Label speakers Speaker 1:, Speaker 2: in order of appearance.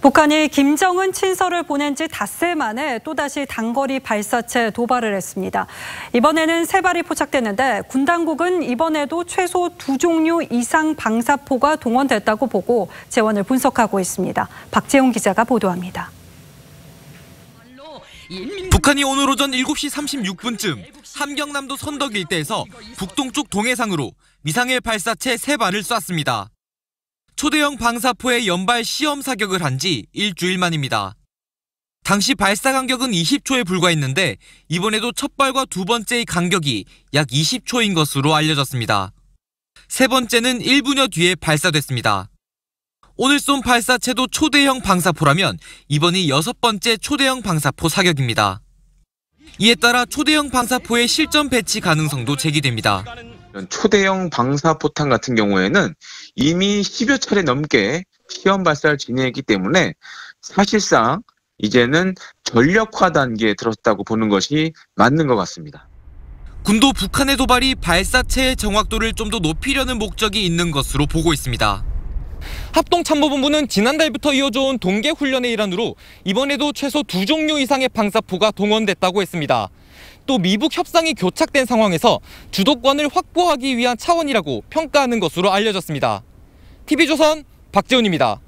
Speaker 1: 북한이 김정은 친서를 보낸 지 닷새 만에 또다시 단거리 발사체 도발을 했습니다. 이번에는 세 발이 포착됐는데 군 당국은 이번에도 최소 두 종류 이상 방사포가 동원됐다고 보고 재원을 분석하고 있습니다. 박재용 기자가 보도합니다.
Speaker 2: 북한이 오늘 오전 7시 36분쯤 함경남도 선덕 일대에서 북동쪽 동해상으로 미상일 발사체 세발을 쐈습니다. 초대형 방사포의 연발 시험 사격을 한 지 일주일 만입니다. 당시 발사 간격은 20초에 불과했는데 이번에도 첫 발과 두 번째의 간격이 약 20초인 것으로 알려졌습니다. 세 번째는 1분여 뒤에 발사됐습니다. 오늘 쏜 발사체도 초대형 방사포라면 이번이 여섯 번째 초대형 방사포 사격입니다. 이에 따라 초대형 방사포의 실전 배치 가능성도 제기됩니다.
Speaker 3: 초대형 방사포탄 같은 경우에는 이미 10여 차례 넘게 시험 발사를 진행했기 때문에 사실상 이제는 전력화 단계에 들었다고 보는 것이 맞는 것 같습니다.
Speaker 2: 군도 북한의 도발이 발사체의 정확도를 좀 더 높이려는 목적이 있는 것으로 보고 있습니다. 합동참모본부는 지난달부터 이어져온 동계 훈련의 일환으로 이번에도 최소 두 종류 이상의 방사포가 동원됐다고 했습니다. 또 미북 협상이 교착된 상황에서 주도권을 확보하기 위한 차원이라고 평가하는 것으로 알려졌습니다. TV조선 박재훈입니다.